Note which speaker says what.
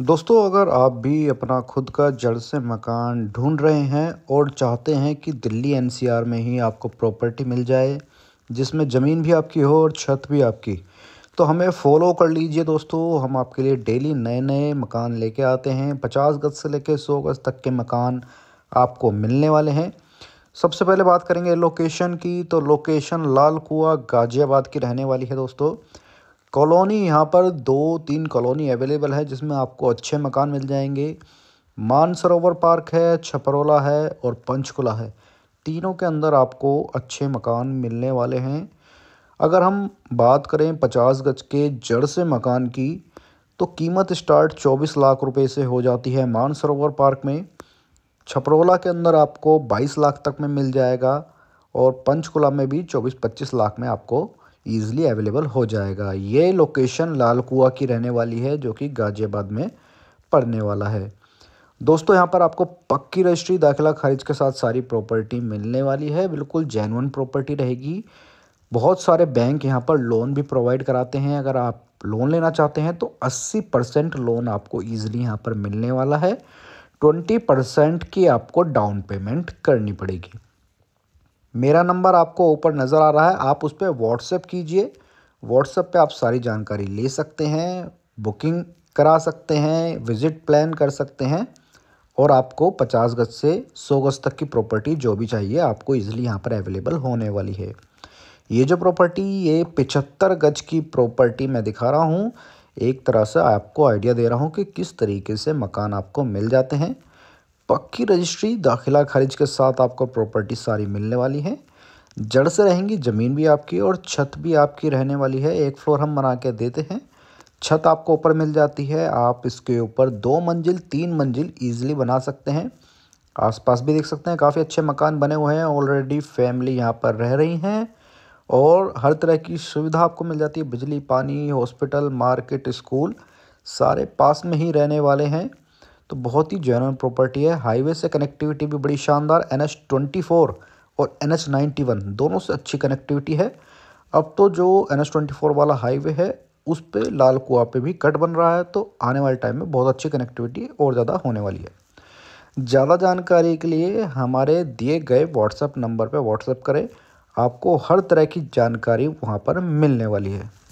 Speaker 1: दोस्तों अगर आप भी अपना खुद का जड़ से मकान ढूंढ रहे हैं और चाहते हैं कि दिल्ली एनसीआर में ही आपको प्रॉपर्टी मिल जाए जिसमें ज़मीन भी आपकी हो और छत भी आपकी तो हमें फॉलो कर लीजिए दोस्तों हम आपके लिए डेली नए नए मकान लेके आते हैं पचास गज से लेके सौ गज तक के मकान आपको मिलने वाले हैं सबसे पहले बात करेंगे लोकेशन की तो लोकेशन लाल कुआ गाज़ियाबाद की रहने वाली है दोस्तों कॉलोनी यहाँ पर दो तीन कॉलोनी अवेलेबल है जिसमें आपको अच्छे मकान मिल जाएंगे मानसरोवर पार्क है छपरौला है और पंचकुला है तीनों के अंदर आपको अच्छे मकान मिलने वाले हैं अगर हम बात करें पचास गज के जड़ से मकान की तो कीमत स्टार्ट चौबीस लाख रुपए से हो जाती है मानसरोवर पार्क में छपरोला के अंदर आपको बाईस लाख तक में मिल जाएगा और पंचकुला में भी चौबीस पच्चीस लाख में आपको ईज़िली अवेलेबल हो जाएगा ये लोकेशन लाल कुआ की रहने वाली है जो कि गाज़ियाबाद में पड़ने वाला है दोस्तों यहाँ पर आपको पक्की रजिस्ट्री दाखिला खारिज के साथ सारी प्रॉपर्टी मिलने वाली है बिल्कुल जैनवन प्रॉपर्टी रहेगी बहुत सारे बैंक यहाँ पर लोन भी प्रोवाइड कराते हैं अगर आप लोन लेना चाहते हैं तो 80 परसेंट लोन आपको ईजिली यहाँ पर मिलने वाला है 20 परसेंट की आपको डाउन पेमेंट करनी पड़ेगी मेरा नंबर आपको ऊपर नज़र आ रहा है आप उस पर व्हाट्सएप कीजिए व्हाट्सएप पे आप सारी जानकारी ले सकते हैं बुकिंग करा सकते हैं विज़िट प्लान कर सकते हैं और आपको 50 गज से 100 गज तक की प्रॉपर्टी जो भी चाहिए आपको इजीली यहाँ पर अवेलेबल होने वाली है ये जो प्रॉपर्टी ये 75 गज की प्रॉपर्टी मैं दिखा रहा हूँ एक तरह से आपको आइडिया दे रहा हूँ कि किस तरीके से मकान आपको मिल जाते हैं पक्की रजिस्ट्री दाखिला खारिज के साथ आपको प्रॉपर्टी सारी मिलने वाली है जड़ से रहेंगी ज़मीन भी आपकी और छत भी आपकी रहने वाली है एक फ्लोर हम बना के देते हैं छत आपको ऊपर मिल जाती है आप इसके ऊपर दो मंजिल तीन मंजिल ईजिली बना सकते हैं आसपास भी देख सकते हैं काफ़ी अच्छे मकान बने हुए हैं ऑलरेडी फैमिली यहाँ पर रह रही हैं और हर तरह की सुविधा आपको मिल जाती है बिजली पानी हॉस्पिटल मार्केट स्कूल सारे पास में ही रहने वाले हैं तो बहुत ही जेनवन प्रॉपर्टी है हाईवे से कनेक्टिविटी भी बड़ी शानदार एन एच ट्वेंटी फोर और एन एच नाइन्टी वन दोनों से अच्छी कनेक्टिविटी है अब तो जो एन एच ट्वेंटी फोर वाला हाईवे है उस पर लाल कुआ पे भी कट बन रहा है तो आने वाले टाइम में बहुत अच्छी कनेक्टिविटी और ज़्यादा होने वाली है ज़्यादा जानकारी के लिए हमारे दिए गए व्हाट्सएप नंबर पर व्हाट्सएप करें आपको हर तरह की जानकारी वहाँ पर मिलने वाली है